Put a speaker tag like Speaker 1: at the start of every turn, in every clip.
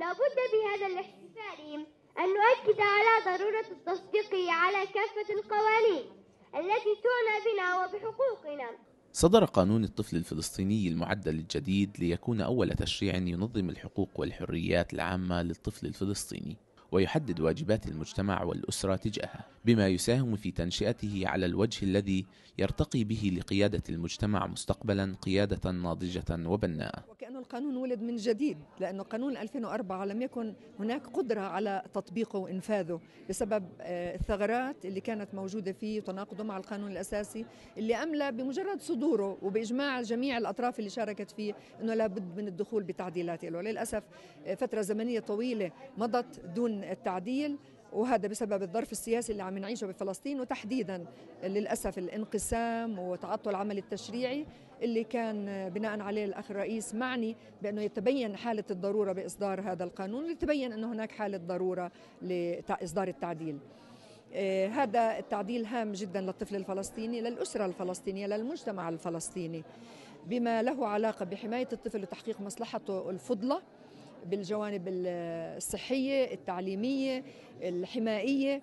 Speaker 1: لا بد بهذا الاحتفال أن نؤكد على ضرورة التصديق على كافة القوانين التي تعنى بنا وبحقوقنا صدر قانون الطفل الفلسطيني المعدل الجديد ليكون أول تشريع ينظم الحقوق والحريات العامة للطفل الفلسطيني ويحدد واجبات المجتمع والأسرة تجاهه بما يساهم في تنشئته على الوجه الذي يرتقي به لقيادة المجتمع مستقبلا قيادة ناضجة وبناءة
Speaker 2: وكأن القانون ولد من جديد لأن قانون 2004 لم يكن هناك قدرة على تطبيقه وإنفاذه بسبب آه، الثغرات اللي كانت موجودة فيه وتناقضه مع القانون الأساسي اللي أملى بمجرد صدوره وبإجماع جميع الأطراف اللي شاركت فيه أنه لابد من الدخول بتعديلات له للأسف آه، فترة زمنية طويلة مضت دون التعديل وهذا بسبب الظرف السياسي اللي عم نعيشه بفلسطين وتحديدا للاسف الانقسام وتعطل العمل التشريعي اللي كان بناء عليه الاخ الرئيس معني بانه يتبين حاله الضروره باصدار هذا القانون اللي تبين انه هناك حاله ضروره لاصدار التعديل. آه، هذا التعديل هام جدا للطفل الفلسطيني للأسرة الفلسطينية للمجتمع الفلسطيني بما له علاقة بحماية الطفل وتحقيق مصلحته الفضلة بالجوانب الصحيه، التعليميه، الحمائيه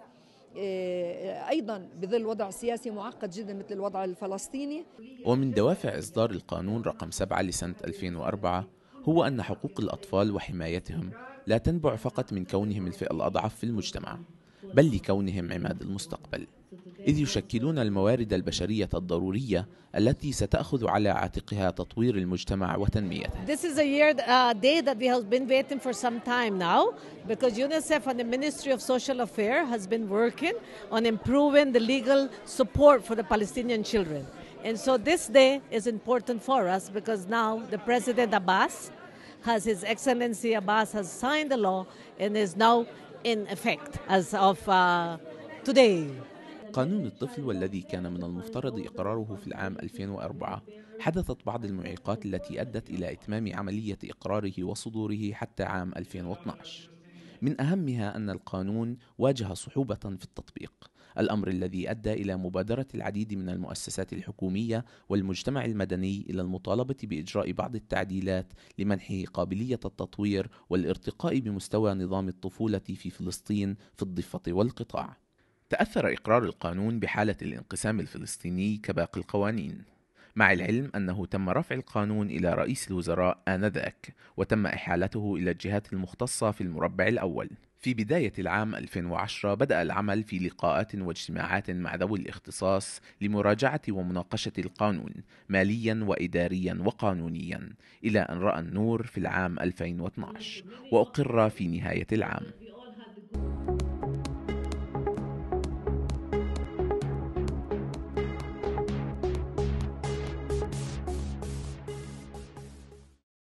Speaker 2: آه، ايضا بظل وضع سياسي معقد جدا مثل الوضع الفلسطيني.
Speaker 1: ومن دوافع اصدار القانون رقم 7 لسنه 2004 هو ان حقوق الاطفال وحمايتهم لا تنبع فقط من كونهم الفئه الاضعف في المجتمع، بل لكونهم عماد المستقبل. إذ يشكلون الموارد البشرية الضرورية التي ستأخذ على عاتقها تطوير المجتمع وتنميته.
Speaker 3: This is a year, a day that we have been waiting for some time now because UNICEF and the Ministry of Social Affairs has been working on improving the legal support for the Palestinian children. And so this day is important for us because now the President Abbas has His Excellency Abbas has signed the law and is now in effect as of uh, today.
Speaker 1: قانون الطفل والذي كان من المفترض إقراره في العام 2004 حدثت بعض المعيقات التي أدت إلى إتمام عملية إقراره وصدوره حتى عام 2012 من أهمها أن القانون واجه صعوبة في التطبيق الأمر الذي أدى إلى مبادرة العديد من المؤسسات الحكومية والمجتمع المدني إلى المطالبة بإجراء بعض التعديلات لمنحه قابلية التطوير والارتقاء بمستوى نظام الطفولة في فلسطين في الضفة والقطاع تأثر إقرار القانون بحالة الانقسام الفلسطيني كباقي القوانين مع العلم أنه تم رفع القانون إلى رئيس الوزراء آنذاك وتم إحالته إلى الجهات المختصة في المربع الأول في بداية العام 2010 بدأ العمل في لقاءات واجتماعات مع ذوي الاختصاص لمراجعة ومناقشة القانون ماليا وإداريا وقانونيا إلى أن رأى النور في العام 2012 وأقر في نهاية العام